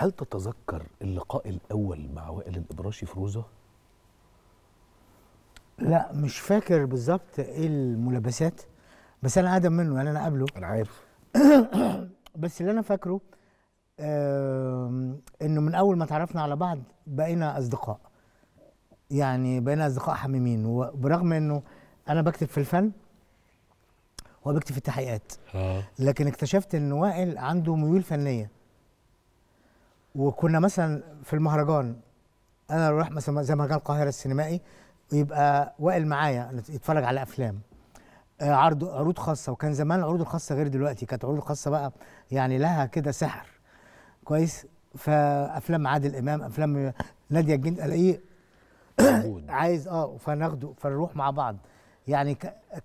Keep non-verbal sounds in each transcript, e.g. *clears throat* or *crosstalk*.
هل تتذكر اللقاء الأول مع وائل الإبراشي في روزة؟ لا مش فاكر بالظبط ايه الملابسات بس انا ادم منه يعني انا قبله انا عارف *coughs* بس اللي انا فاكره آه انه من اول ما تعرفنا على بعض بقينا اصدقاء يعني بقينا اصدقاء حميمين وبرغم انه انا بكتب في الفن وبكتب في التحقيقات آه. لكن اكتشفت ان وائل عنده ميول فنيه وكنا مثلا في المهرجان انا اروح مثلا زي مهرجان القاهره السينمائي ويبقى وائل معايا يتفرج على افلام آه، عرض عروض خاصه وكان زمان العروض الخاصه غير دلوقتي كانت عروض خاصه بقى يعني لها كده سحر كويس فافلام عادل امام افلام ناديه الجن الاقيه *coughs* عايز اه فناخده فنروح مع بعض يعني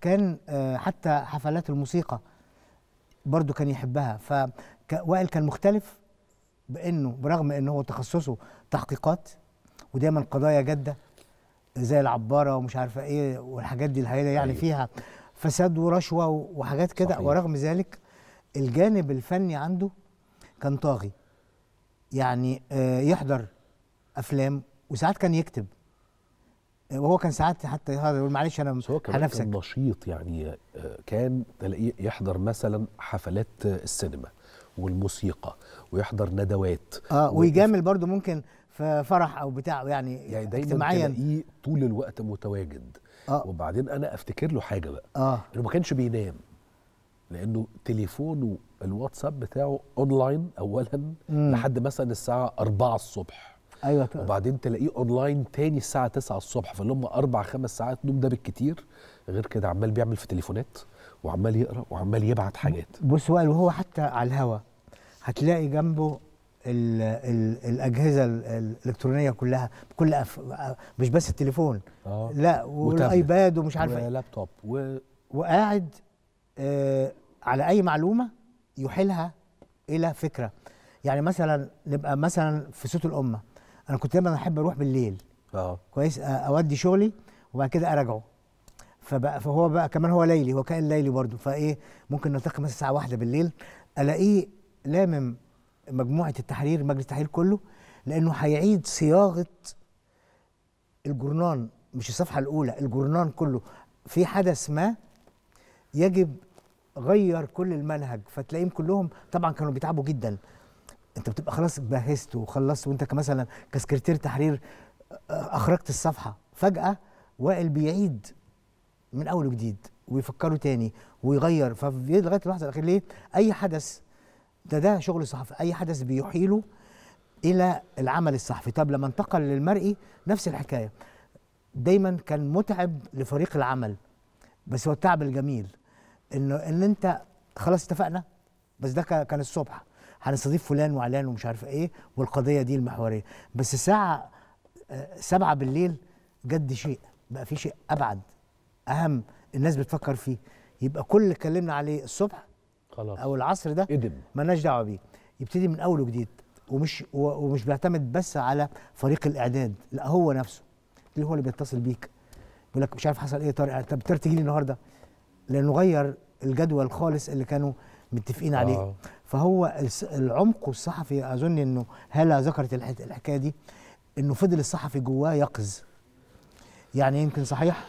كان آه، حتى حفلات الموسيقى برضو كان يحبها فوائل كان مختلف بانه برغم ان هو تخصصه تحقيقات ودايما قضايا جاده زي العباره ومش عارفه ايه والحاجات دي الهائله يعني أيوه. فيها فساد ورشوه وحاجات كده ورغم ذلك الجانب الفني عنده كان طاغي يعني آه، يحضر افلام وساعات كان يكتب وهو كان ساعات حتى يقول معلش انا هو كان نشيط يعني آه، كان تلاقيه يحضر مثلا حفلات السينما والموسيقى ويحضر ندوات اه ويجامل برضو ممكن في فرح او بتاع يعني يعني دايما تلاقيه طول الوقت متواجد آه. وبعدين انا افتكر له حاجه بقى آه. انه ما كانش بينام لانه تليفونه الواتساب بتاعه اونلاين اولا لحد مثلا الساعه 4 الصبح ايوه طبعا. وبعدين تلاقيه اونلاين تاني الساعه 9 الصبح فاللي هم اربع خمس ساعات نوم ده بالكتير غير كده عمال بيعمل في تليفونات وعمال يقرا وعمال يبعت حاجات بص وهو حتى على الهوا هتلاقي جنبه الـ الـ الاجهزه الالكترونيه كلها بكل أف... مش بس التليفون آه. لا والايباد ومش عارف ايه لابتوب و... وقاعد آه على اي معلومه يحيلها الى فكره يعني مثلا نبقى مثلا في صوت الامه انا كنت دايما احب اروح بالليل اه كويس اودي شغلي وبعد كده ارجعه فبقى فهو بقى كمان هو ليلي هو كائن ليلي برضه فايه ممكن نلتقي مثلا الساعه واحدة بالليل الاقيه لامم مجموعه التحرير مجلس التحرير كله لانه هيعيد صياغه الجورنان مش الصفحه الاولى الجورنان كله في حدث ما يجب غير كل المنهج فتلاقيهم كلهم طبعا كانوا بيتعبوا جدا انت بتبقى خلاص جهزت وخلصت وانت كمثلا كسكرتير تحرير اخرجت الصفحه فجاه وائل بيعيد من اول وجديد ويفكروا تاني ويغير فلغايه اللحظه الاخيره ليه؟ اي حدث ده ده شغل الصحفي اي حدث بيحيله الى العمل الصحفي طب لما انتقل للمرئي نفس الحكايه دايما كان متعب لفريق العمل بس هو التعب الجميل انه ان انت خلاص اتفقنا بس ده كان الصبح هنستضيف فلان وعلان ومش عارف ايه والقضيه دي المحوريه بس الساعه آه، سبعة بالليل جد شيء بقى في شيء ابعد اهم الناس بتفكر فيه يبقى كل اللي اتكلمنا عليه الصبح خلاص او العصر ده ادم مالناش دعوه بيه يبتدي من اول وجديد ومش ومش بيعتمد بس على فريق الاعداد لا هو نفسه اللي هو اللي بيتصل بيك بيقول لك مش عارف حصل ايه طارق طب تقدر لي النهارده لانه غير الجدول خالص اللي كانوا متفقين عليه آه. فهو العمق الصحفي اظن انه هلا ذكرت الحكايه دي انه فضل الصحفي جواه يقظ يعني يمكن صحيح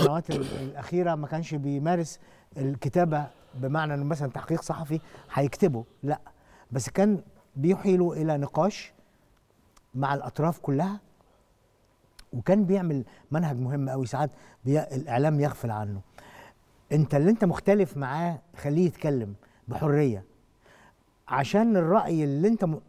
السنوات الاخيره ما كانش بيمارس الكتابه بمعنى انه مثلا تحقيق صحفي هيكتبه لا بس كان بيحيله الى نقاش مع الاطراف كلها وكان بيعمل منهج مهم قوي ساعات بي... الاعلام يغفل عنه انت اللي انت مختلف معاه خليه يتكلم بحريه عشان الراي اللي انت م...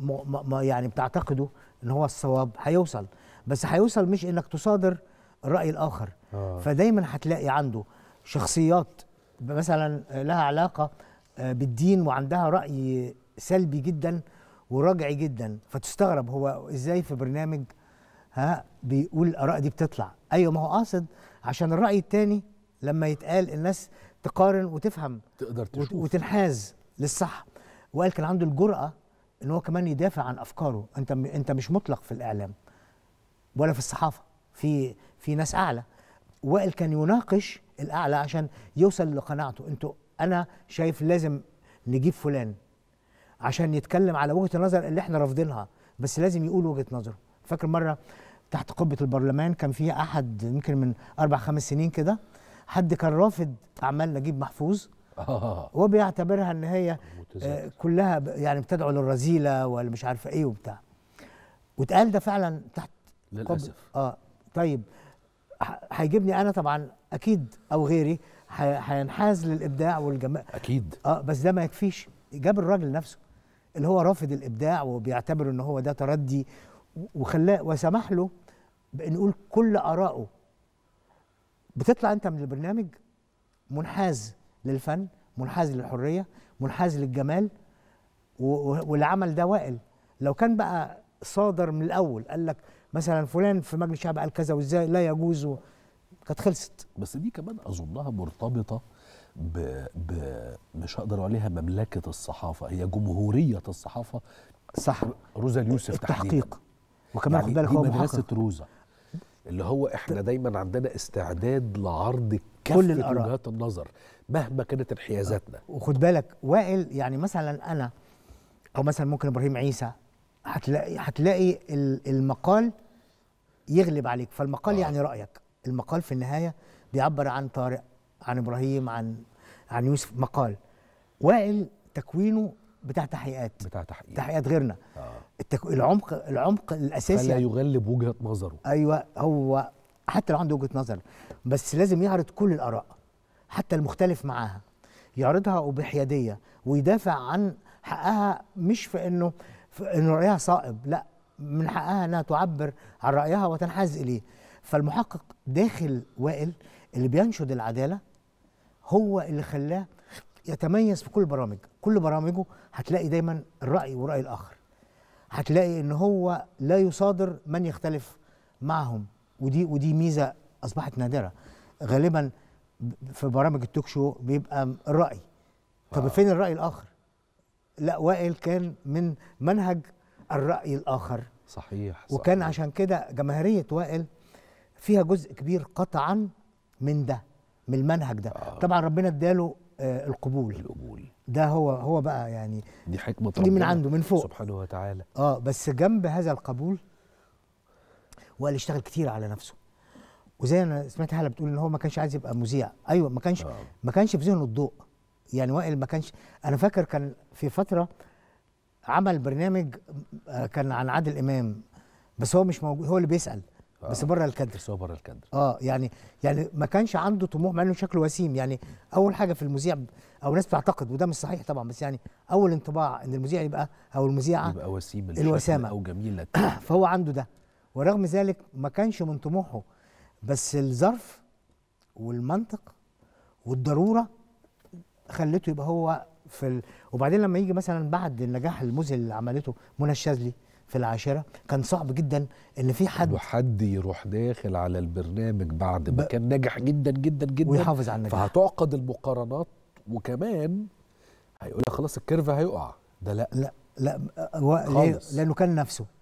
م... م... يعني بتعتقده ان هو الصواب هيوصل بس هيوصل مش انك تصادر الراي الاخر آه. فدايما هتلاقي عنده شخصيات مثلا لها علاقه آه، بالدين وعندها راي سلبي جدا ورجعي جدا فتستغرب هو ازاي في برنامج ها بيقول الاراء دي بتطلع ايوه ما هو قاصد عشان الراي الثاني لما يتقال الناس تقارن وتفهم تقدر تشوف وتنحاز للصح وقال كان عنده الجرأه ان هو كمان يدافع عن افكاره انت انت مش مطلق في الاعلام ولا في الصحافه في في ناس اعلى وائل كان يناقش الاعلى عشان يوصل لقناعته انتوا انا شايف لازم نجيب فلان عشان يتكلم على وجهه النظر اللي احنا رافضينها بس لازم يقول وجهه نظره فاكر مره تحت قبه البرلمان كان في احد يمكن من اربع خمس سنين كده حد كان رافض اعمال نجيب محفوظ آه. وبيعتبرها ان هي آه، كلها يعني بتدعو للرذيله ولا مش عارفه ايه وبتاع واتقال ده فعلا تحت للاسف اه طيب هيجيبني انا طبعا اكيد او غيري هينحاز للابداع والجمال اكيد اه بس ده ما يكفيش جاب الراجل نفسه اللي هو رافض الابداع وبيعتبر ان هو ده تردي وخلاه وسمح له بنقول كل ارائه بتطلع انت من البرنامج منحاز للفن منحاز للحريه منحاز للجمال والعمل ده وائل لو كان بقى صادر من الاول قال لك مثلا فلان في مجلس الشعب قال كذا وازاي لا يجوز كانت خلصت بس دي كمان اظنها مرتبطه ب... ب... مش هقدر عليها مملكه الصحافه هي جمهوريه الصحافه صح روزا اليوسف التحقيق وكمان يعني خد بالك هو مدرسه روزا اللي هو احنا دايما عندنا استعداد لعرض كل الاراء وجهات النظر مهما كانت انحيازاتنا وخد بالك وائل يعني مثلا انا او مثلا ممكن ابراهيم عيسى هتلاقي هتلاقي المقال يغلب عليك فالمقال يعني آه. يعني رايك المقال في النهايه بيعبر عن طارق عن ابراهيم عن عن يوسف مقال وائل تكوينه بتاع تحقيقات بتاع تحقيقات تحقيقات غيرنا آه. التكو... العمق العمق الاساسي فلا يغلب وجهه نظره ايوه هو حتى لو عنده وجهه نظر بس لازم يعرض كل الاراء حتى المختلف معاها يعرضها وبحياديه ويدافع عن حقها مش في انه ان رايها صائب لا من حقها انها تعبر عن رايها وتنحاز اليه فالمحقق داخل وائل اللي بينشد العداله هو اللي خلاه يتميز في كل برامج كل برامجه هتلاقي دايما الراي وراي الاخر هتلاقي ان هو لا يصادر من يختلف معهم ودي ودي ميزه اصبحت نادره غالبا في برامج التوك شو بيبقى الراي طب فين الراي الاخر لا وائل كان من منهج الرأي الآخر صحيح وكان صحيح. عشان كده جماهيرية وائل فيها جزء كبير قطعا من ده من المنهج ده آه. طبعا ربنا اداله آه القبول القبول ده هو هو بقى يعني دي حكمة ربنا دي من عنده من فوق سبحانه وتعالى اه بس جنب هذا القبول وقال اشتغل كتير على نفسه وزي انا سمعت حاله بتقول ان هو ما كانش عايز يبقى مذيع ايوه ما كانش آه. ما كانش في ذهنه الضوء يعني وائل ما كانش انا فاكر كان في فتره عمل برنامج آه، كان عن عادل امام بس هو مش موجود هو اللي بيسال آه بس بره الكادر بس هو بره الكادر اه يعني يعني ما كانش عنده طموح مع انه شكله وسيم يعني اول حاجه في المذيع او ناس بتعتقد وده مش صحيح طبعا بس يعني اول انطباع ان المذيع يبقى او المذيعه يبقى وسيم الوسامه او جميل *clears throat* فهو عنده ده ورغم ذلك ما كانش من طموحه بس الظرف والمنطق والضروره خلته يبقى هو في ال... وبعدين لما يجي مثلا بعد النجاح المذهل اللي عملته منى الشاذلي في العاشرة كان صعب جدا ان في حد وحد يروح داخل على البرنامج بعد ما ب... كان ناجح جدا جدا جدا ويحافظ على النجاح فهتعقد المقارنات وكمان هيقول لك خلاص الكيرف هيقع ده لا لا لا و... لانه كان نفسه